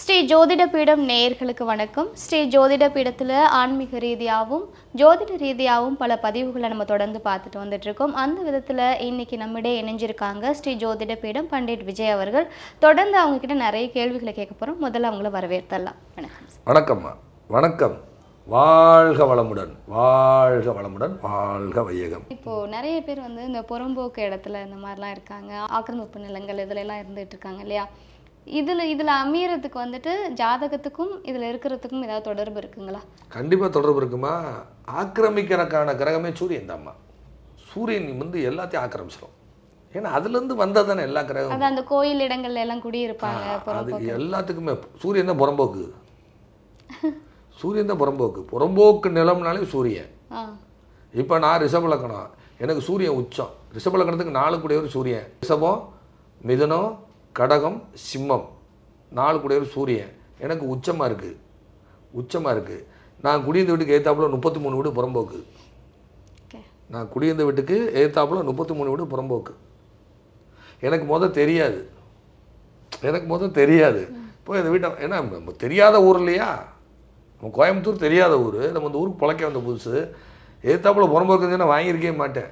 ஸ்ரீ ஜோதிட பீடம் நேயர்களுக்கு வணக்கம் ஸ்ரீ ஜோதிட பீடத்தில் ஆன்மீக ரீதியாகவும் ஜோதிட ரீதியாகவும் பல பதிவுகளை நம்ம தொடர்ந்து பார்த்துட்டு வந்துட்ருக்கோம் அந்த விதத்தில் இன்றைக்கி நம்மிடையே இணைஞ்சிருக்காங்க ஸ்ரீ ஜோதிட பீடம் பண்டிட் விஜய் அவர்கள் தொடர்ந்து அவங்கக்கிட்ட நிறைய கேள்விகளை கேட்க போகிறோம் முதல்ல அவங்கள வரவேற்றலாம் வணக்கம் வணக்கம்மா வணக்கம் வாழ்க வளமுடன் வாழ்க வளமுடன் வாழ்க வையகம் இப்போ நிறைய பேர் வந்து இந்த புறம்போக்கு இடத்துல இந்த மாதிரிலாம் இருக்காங்க ஆக்கிரமிப்பு நிலங்கள் எல்லாம் இருந்துகிட்டு இருக்காங்க இல்லையா இதில் இதில் அமீரத்துக்கு வந்துட்டு ஜாதகத்துக்கும் இதில் இருக்கிறதுக்கும் ஏதாவது தொடர்பு இருக்குங்களா கண்டிப்பாக தொடர்பு இருக்குமா ஆக்கிரமிக்கிறதுக்கான கிரகமே சூரியன் தாம்மா சூரியன் வந்து எல்லாத்தையும் ஆக்கிரமிச்சிடும் ஏன்னா அதுலேருந்து வந்தால் தானே எல்லா கிரகம் அந்த கோயில் இடங்கள்ல எல்லாம் குடியிருப்பாங்க அது எல்லாத்துக்குமே சூரியன் தான் புறம்போக்கு சூரியன் தான் புறம்போக்கு புறம்போக்கு நிலம்னாலே சூரியன் இப்போ நான் லக்கணம் எனக்கு சூரியன் உச்சம் லக்கணத்துக்கு நாலு கூடிய ஒரு சூரியன் ரிஷபம் மிதனம் கடகம் சிம்மம் நாலு குடையில் சூரியன் எனக்கு உச்சமாக இருக்குது உச்சமாக இருக்குது நான் குடியிருந்த வீட்டுக்கு ஏத்தாப்புல முப்பத்தி மூணு வீடு புறம்போக்கு நான் குடியிருந்த வீட்டுக்கு ஏத்தாப்புல முப்பத்தி மூணு வீடு புறம்போக்கு எனக்கு மொதல் தெரியாது எனக்கு மொதல் தெரியாது போய் இந்த வீட்டை ஏன்னா தெரியாத ஊர் இல்லையா நம்ம கோயம்புத்தூர் தெரியாத ஊர் நம்ம இந்த ஊருக்கு பிழைக்க வந்த புதுசு எதிர்த்தாப்புல புறம்போக்கு நான் வாங்கியிருக்கவே மாட்டேன்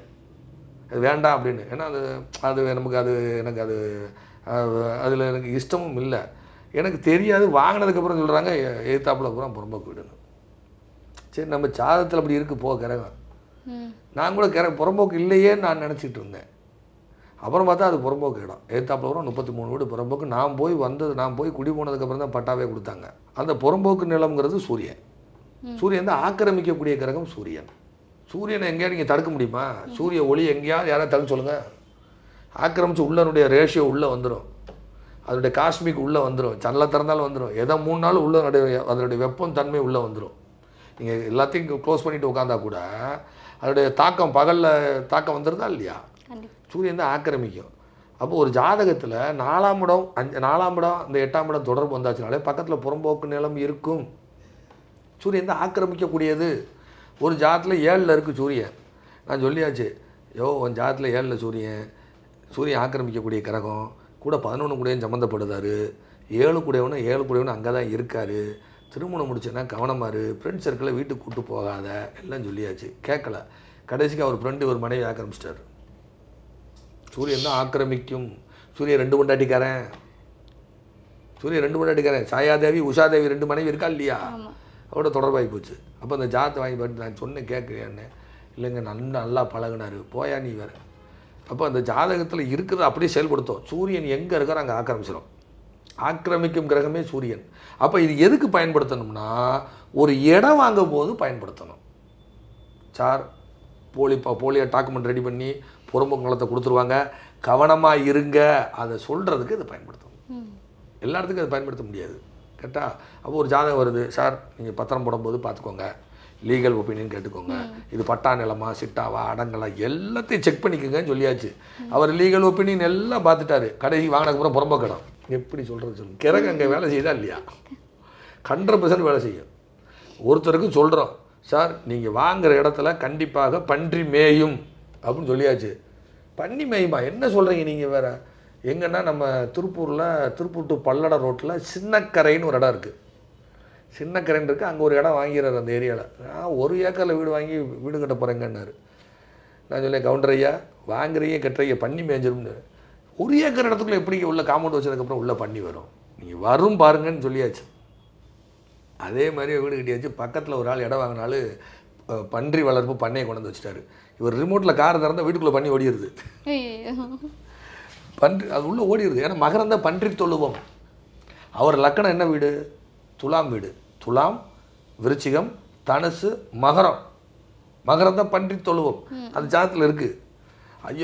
அது வேண்டாம் அப்படின்னு ஏன்னா அது அது நமக்கு அது எனக்கு அது அதில் எனக்கு இஷ்டமும் இல்லை எனக்கு தெரியாது வாங்கினதுக்கப்புறம் சொல்கிறாங்க அப்புறம் புறம்ப புறம்போக்கு சரி நம்ம சாதத்தில் அப்படி இருக்குது போக கிரகம் நான் கூட கிர புறம்போக்கு இல்லையே நான் நினச்சிட்டு இருந்தேன் அப்புறம் பார்த்தா அது புறம்போக்கு இடம் ஏத்தாப்பில் அப்புறம் முப்பத்தி மூணு வீடு புறம்போக்கு நான் போய் வந்தது நான் போய் குடி போனதுக்கப்புறம் தான் பட்டாவே கொடுத்தாங்க அந்த புறம்போக்கு நிலம்ங்கிறது சூரியன் சூரியன் தான் ஆக்கிரமிக்கக்கூடிய கிரகம் சூரியன் சூரியனை எங்கேயா நீங்கள் தடுக்க முடியுமா சூரிய ஒளி எங்கேயாவது யாராவது தடுக்க சொல்லுங்கள் ஆக்கிரமித்து உள்ளனுடைய ரேஷியோ உள்ளே வந்துடும் அதனுடைய காஷ்மிக் உள்ளே வந்துடும் சல்ல திறந்தாலும் வந்துடும் எதோ மூணு நாள் உள்ள அதனுடைய வெப்பம் தன்மை உள்ளே வந்துடும் நீங்கள் எல்லாத்தையும் க்ளோஸ் பண்ணிவிட்டு உட்காந்தா கூட அதனுடைய தாக்கம் பகலில் தாக்கம் வந்துடுதா இல்லையா சூரியன் தான் ஆக்கிரமிக்கும் அப்போ ஒரு ஜாதகத்தில் நாலாம் இடம் அஞ்சு நாலாம் இடம் அந்த எட்டாம் இடம் தொடர்பு வந்தாச்சுனாலே பக்கத்தில் புறம்போக்கு நிலம் இருக்கும் சூரியன் தான் ஆக்கிரமிக்கக்கூடியது ஒரு ஜாதத்தில் ஏழில் இருக்குது சூரியன் நான் சொல்லியாச்சு யோ உன் ஜாதத்தில் ஏழில் சூரியன் சூரியன் ஆக்கிரமிக்கக்கூடிய கிரகம் கூட பதினொன்று கூடயும் சம்மந்தப்படுதார் ஏழு கூடையவனும் ஏழு கூடையவனும் அங்கே தான் இருக்கார் திருமணம் முடிச்சுன்னா கவனமாக ஃப்ரெண்ட்ஸ் ஃப்ரெண்ட் வீட்டுக்கு கூப்பிட்டு போகாத எல்லாம் சொல்லியாச்சு கேட்கல கடைசிக்கு அவர் ஃப்ரெண்டு ஒரு மனைவி ஆக்கிரமிச்சிட்டார் சூரியன் தான் ஆக்கிரமிக்கும் சூரியன் ரெண்டு கொண்டாட்டிக்காரன் சூரியன் ரெண்டு கொண்டாட்டிக்காரன் சாயாதேவி உஷாதேவி ரெண்டு மனைவி இருக்கா இல்லையா அவட தொடர்பாகி போச்சு அப்போ அந்த ஜாத்தை வாங்கி பார்த்து நான் சொன்னேன் கேட்குறியான்னு இல்லைங்க நல்லா நல்லா பழகினார் போயா நீ வேறு அப்போ அந்த ஜாதகத்தில் இருக்கிறத அப்படியே செயல்படுத்தும் சூரியன் எங்கே இருக்கிற அங்கே ஆக்கிரமிச்சிடும் ஆக்கிரமிக்கும் கிரகமே சூரியன் அப்போ இது எதுக்கு பயன்படுத்தணும்னா ஒரு இடம் வாங்கும் போது பயன்படுத்தணும் சார் போலி போலியை டாக்குமெண்ட் ரெடி பண்ணி குளத்தை கொடுத்துருவாங்க கவனமாக இருங்க அதை சொல்கிறதுக்கு இதை பயன்படுத்தணும் எல்லா இடத்துக்கும் அதை பயன்படுத்த முடியாது கரெக்டாக அப்போ ஒரு ஜாதகம் வருது சார் நீங்கள் பத்திரம் போடும்போது பார்த்துக்கோங்க லீகல் ஒப்பீனியன் கேட்டுக்கோங்க இது பட்டா நிலமா சிட்டாவா அடங்கலா எல்லாத்தையும் செக் பண்ணிக்கோங்கன்னு சொல்லியாச்சு அவர் லீகல் ஒப்பீனியன் எல்லாம் பார்த்துட்டாரு கடைசி அப்புறம் புறம்ப கடம் எப்படி சொல்கிறது சொல்லு கிறகு அங்கே வேலை செய்யுதா இல்லையா ஹண்ட்ரட் பர்சன்ட் வேலை செய்யும் ஒருத்தருக்கும் சொல்கிறோம் சார் நீங்கள் வாங்குகிற இடத்துல கண்டிப்பாக பன்றி மேயும் அப்படின்னு சொல்லியாச்சு பன்றி மேயுமா என்ன சொல்கிறீங்க நீங்கள் வேறு எங்கன்னா நம்ம திருப்பூரில் திருப்பூர் டு பல்லடம் ரோட்டில் சின்னக்கரைன்னு ஒரு இடம் இருக்குது சின்ன கரண்ட் இருக்குது அங்கே ஒரு இடம் வாங்கிறார் அந்த ஏரியாவில் நான் ஒரு ஏக்கரில் வீடு வாங்கி வீடு கட்ட போகிறேங்கன்னாரு நான் சொல்லேன் கவுண்டர் ஐயா வாங்குறீங்க கட்டுறீங்க பண்ணி மேஞ்சிரும்னு ஒரு ஏக்கர் இடத்துக்குள்ள எப்படி உள்ள காம்பவுண்ட் வச்சதுக்கப்புறம் உள்ளே பண்ணி வரும் நீங்கள் வரும் பாருங்கன்னு சொல்லியாச்சு அதே மாதிரி வீடு கட்டியாச்சு பக்கத்தில் ஒரு ஆள் இடம் வாங்கினாலும் பன்றி வளர்ப்பு பண்ணையை கொண்டு வந்து வச்சுட்டாரு இவர் ரிமோட்டில் கார் திறந்தால் வீட்டுக்குள்ளே பண்ணி ஓடிடுது பன்றி அது உள்ளே ஓடிடுது ஏன்னா மகரந்தான் பன்றி தொழுவோம் அவர் லக்கணம் என்ன வீடு துலாம் வீடு துலாம் விருச்சிகம் தனுசு மகரம் மகரம் தான் பன்றி தொழுவம் அந்த ஜாதத்தில் இருக்குது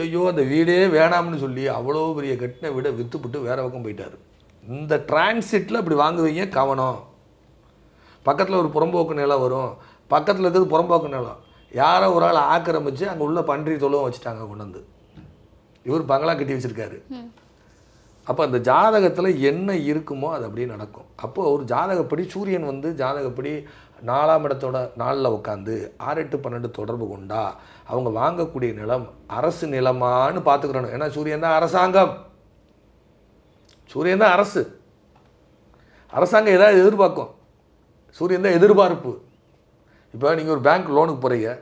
ஐயோ அந்த வீடே வேணாம்னு சொல்லி அவ்வளோ பெரிய கட்டின வீடை விற்றுப்புட்டு வேறு பக்கம் போயிட்டார் இந்த டிரான்சிட்டில் அப்படி வாங்குவீங்க கவனம் பக்கத்தில் ஒரு புறம்போக்கு நிலம் வரும் பக்கத்தில் இருக்கிறது புறம்போக்கு நிலம் யாரோ ஒரு ஆள் ஆக்கிரமித்து அங்கே உள்ள பன்றி தொழுவம் வச்சுட்டாங்க கொண்டு வந்து இவர் பங்களா கட்டி வச்சுருக்காரு அப்போ அந்த ஜாதகத்தில் என்ன இருக்குமோ அது அப்படியே நடக்கும் அப்போது ஒரு ஜாதகப்படி சூரியன் வந்து ஜாதகப்படி நாலாம் இடத்தோட நாளில் உட்காந்து ஆறு எட்டு பன்னெண்டு தொடர்பு கொண்டா அவங்க வாங்கக்கூடிய நிலம் அரசு நிலமானு பார்த்துக்கிறணும் ஏன்னா சூரியன் தான் அரசாங்கம் சூரியன் தான் அரசு அரசாங்கம் ஏதாவது எதிர்பார்க்கும் சூரியன் தான் எதிர்பார்ப்பு இப்போ நீங்கள் ஒரு பேங்க் லோனுக்கு போகிறீங்க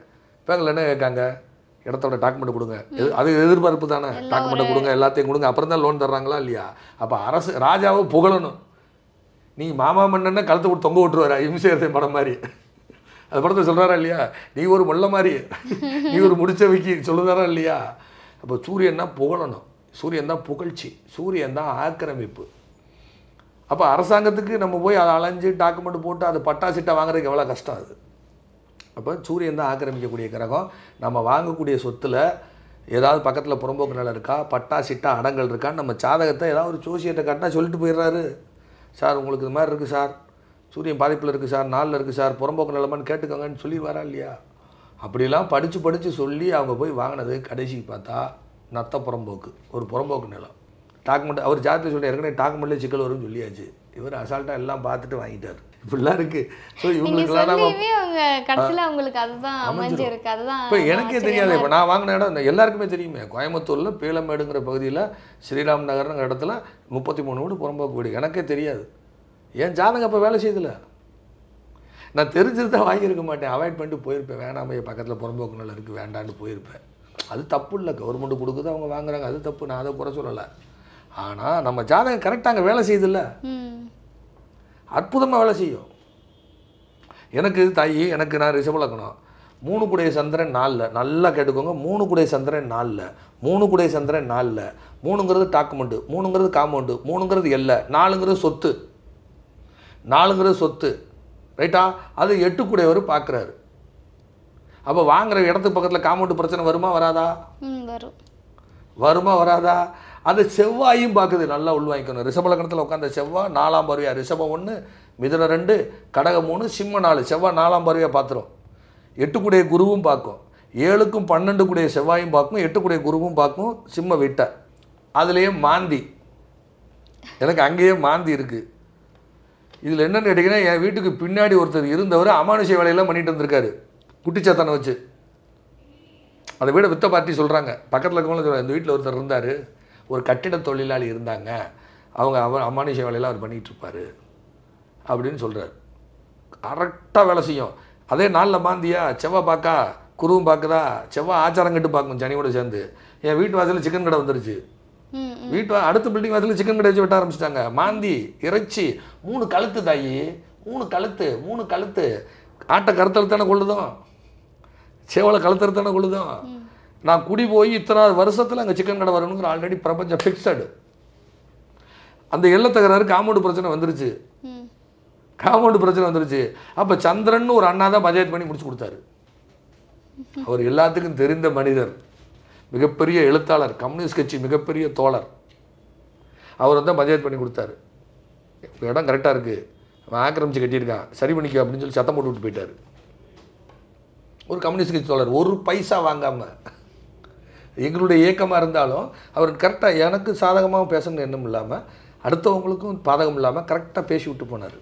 பேங்க்கில் என்ன கேட்காங்க இடத்தோட டாக்குமெண்ட் கொடுங்க அது எதிர்பார்ப்பு தானே டாக்குமெண்ட்டை கொடுங்க எல்லாத்தையும் கொடுங்க அப்புறம் தான் லோன் தர்றாங்களா இல்லையா அப்போ அரசு ராஜாவை புகழணும் நீ மாமா மன்னன்னு கழுத்து விட்டு தொங்க விட்டுருவாரு இம்சேரத்தை படம் மாதிரி அது படத்தை சொல்கிறாரா இல்லையா நீ ஒரு முள்ள மாதிரி நீ ஒரு முடிச்ச வைக்கி சொல்லுதாரா இல்லையா அப்போ சூரியன் தான் புகழணும் சூரியன் தான் புகழ்ச்சி சூரியன் தான் ஆக்கிரமிப்பு அப்போ அரசாங்கத்துக்கு நம்ம போய் அதை அலைஞ்சு டாக்குமெண்ட் போட்டு அது பட்டாசிட்டை வாங்குறதுக்கு எவ்வளோ கஷ்டம் அது அப்போ சூரியன் தான் ஆக்கிரமிக்கக்கூடிய கிரகம் நம்ம வாங்கக்கூடிய சொத்தில் ஏதாவது பக்கத்தில் புறம்போக்கு நிலம் இருக்கா பட்டா சிட்டா அடங்கல் இருக்கான்னு நம்ம சாதகத்தை ஏதாவது ஒரு ஜோசியத்தை கட்டினா சொல்லிட்டு போயிடுறாரு சார் உங்களுக்கு இது மாதிரி இருக்குது சார் சூரியன் பாதிப்பில் இருக்குது சார் நாளில் இருக்குது சார் புறம்போக்கு நிலமான்னு கேட்டுக்கோங்கன்னு சொல்லி வரா இல்லையா அப்படிலாம் படித்து படித்து சொல்லி அவங்க போய் வாங்கினது கடைசிக்கு பார்த்தா நத்த புறம்போக்கு ஒரு புறம்போக்கு நிலம் டாக்குமெண்ட் அவர் ஜாதகத்தில் சொல்லி ஏற்கனவே டாக்குமெண்ட்லேயே சிக்கல் வரும்னு சொல்லியாச்சு இவர் அசால்ட்டாக எல்லாம் பார்த்துட்டு வாங்கிட்டார் இப்படிலாம் இருக்கு ஸோ இவங்களுக்குலாம் நம்ம கடைசியில் அவங்களுக்கு அதுதான் இருக்கு அதுதான் இப்போ எனக்கே தெரியாது இப்போ நான் வாங்கின இடம் எல்லாருக்குமே தெரியுமே கோயம்புத்தூரில் பீளமேடுங்கிற பகுதியில் ஸ்ரீராம் நகர்ங்கிற இடத்துல முப்பத்தி மூணு வீடு புறம்போக்கு வீடு எனக்கே தெரியாது ஏன் ஜாதகம் அப்போ வேலை செய்யல நான் தெரிஞ்சிருந்தா வாங்கியிருக்க மாட்டேன் அவாய்ட் பண்ணிட்டு போயிருப்பேன் வேணாம் பக்கத்தில் புறம்போக்கு நல்லா இருக்குது வேண்டான்னு போயிருப்பேன் அது தப்பு இல்லை கவர்மெண்ட் கொடுக்குது அவங்க வாங்குறாங்க அது தப்பு நான் அதை குறை சொல்லலை ஆனால் நம்ம ஜாதகம் கரெக்டாக வேலை செய்யுதில்ல அற்புதமாக வேலை செய்யும் எனக்கு இது தாய் எனக்கு நான் ரிஷபலக்கணும் மூணு குடைய சந்திரன் நாலில் நல்லா கேட்டுக்கோங்க மூணு குடைய சந்திரன் நாலில் மூணு குடைய சந்திரன் நாலில் மூணுங்கிறது டாக்குமெண்ட்டு மூணுங்கிறது காம்பவுண்டு மூணுங்கிறது எல்லை நாலுங்கிறது சொத்து நாலுங்கிறது சொத்து ரைட்டா அது எட்டு கூடையவர் பார்க்குறாரு அப்போ வாங்குற இடத்துக்கு பக்கத்தில் காம்பவுண்டு பிரச்சனை வருமா வராதா வரும் வருமா வராதா அந்த செவ்வாயும் பார்க்குது நல்லா உள்வாங்கிக்கணும் ரிஷப லக்கணத்தில் உட்காந்த செவ்வாய் நாலாம் பருவியாக ரிஷபம் ஒன்று மிதுன ரெண்டு கடகம் மூணு சிம்ம நாலு செவ்வாய் நாலாம் பருவியாக பார்த்துரும் எட்டுக்குடைய குருவும் பார்க்கும் ஏழுக்கும் பன்னெண்டு கூடிய செவ்வாயும் பார்க்கும் எட்டுக்குடைய குருவும் பார்க்கும் சிம்ம வீட்டை அதுலேயும் மாந்தி எனக்கு அங்கேயே மாந்தி இருக்குது இதில் என்னென்னு கேட்டிங்கன்னா என் வீட்டுக்கு பின்னாடி ஒருத்தர் இருந்தவர் அமானுஷ வேலையெல்லாம் பண்ணிகிட்டு வந்திருக்காரு குட்டிச்சாத்தானை வச்சு அதை விட வித்த பார்ட்டி சொல்கிறாங்க பக்கத்தில் இருக்கவங்களும் சொல்கிறாங்க இந்த வீட்டில் ஒருத்தர் இருந்தார் ஒரு கட்டிட தொழிலாளி இருந்தாங்க அவங்க அவர் அமானுஷ வேலையில் அவர் பண்ணிகிட்ருப்பார் அப்படின்னு சொல்கிறார் கரெக்டாக வேலை செய்யும் அதே நாளில் மாந்தியா செவ்வாய் பார்க்கா குருவும் பார்க்குதா செவ்வாய் ஆச்சாரம் கட்டு பார்க்கும் சனியோட சேர்ந்து என் வீட்டு வாசலில் சிக்கன் கடை வந்துருச்சு வீட்டு அடுத்த பில்டிங் வாசலில் சிக்கன் கடை வச்சு விட்ட ஆரம்பிச்சிட்டாங்க மாந்தி இறைச்சி மூணு கழுத்து தாயி மூணு கழுத்து மூணு கழுத்து ஆட்டை கருத்தல் தானே கொள்ளுதும் செவலை கழுத்தல் தானே கொள்ளுதும் நான் குடி போய் இத்தனாவது வருஷத்தில் அங்கே சிக்கன் கடை வரணுங்கிற ஆல்ரெடி பிரபஞ்சம் ஃபிக்ஸடு அந்த எல்லத்தகராறு காமௌண்டு பிரச்சனை வந்துருச்சு காமௌண்டு பிரச்சனை வந்துருச்சு அப்போ சந்திரன் ஒரு அண்ணா தான் பஞ்சாயத்து பண்ணி முடிச்சு கொடுத்தாரு அவர் எல்லாத்துக்கும் தெரிந்த மனிதர் மிகப்பெரிய எழுத்தாளர் கம்யூனிஸ்ட் கட்சி மிகப்பெரிய தோழர் அவர் தான் பஞ்சாயத்து பண்ணி கொடுத்தாரு இடம் கரெக்டாக இருக்குது அவன் ஆக்கிரமிச்சு கட்டியிருக்கான் சரி பண்ணிக்க அப்படின்னு சொல்லி சத்தம் போட்டு விட்டு போயிட்டார் ஒரு கம்யூனிஸ்ட் கட்சி தோழர் ஒரு பைசா வாங்காமல் எங்களுடைய இயக்கமாக இருந்தாலும் அவர் கரெக்டாக எனக்கு சாதகமாக பேசணும் எண்ணம் இல்லாமல் அடுத்தவங்களுக்கும் பாதகம் இல்லாமல் கரெக்டாக பேசி விட்டு போனார்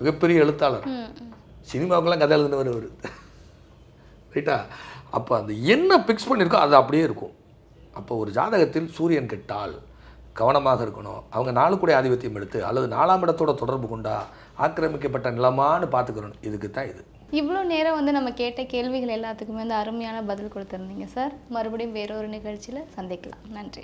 மிகப்பெரிய எழுத்தாளர் சினிமாவுக்கெல்லாம் கதை எழுதினவர் அவர் ரைட்டா அப்போ அந்த என்ன பிக்ஸ் பண்ணியிருக்கோ அது அப்படியே இருக்கும் அப்போ ஒரு ஜாதகத்தில் சூரியன் கெட்டால் கவனமாக இருக்கணும் அவங்க நாளுக்குடைய ஆதிபத்தியம் எடுத்து அல்லது நாலாம் இடத்தோட தொடர்பு கொண்டா ஆக்கிரமிக்கப்பட்ட நிலமானு பார்த்துக்கிறணும் இதுக்கு தான் இது இவ்வளோ நேரம் வந்து நம்ம கேட்ட கேள்விகள் எல்லாத்துக்குமே வந்து அருமையான பதில் கொடுத்துருந்தீங்க சார் மறுபடியும் வேறொரு நிகழ்ச்சியில் சந்திக்கலாம் நன்றி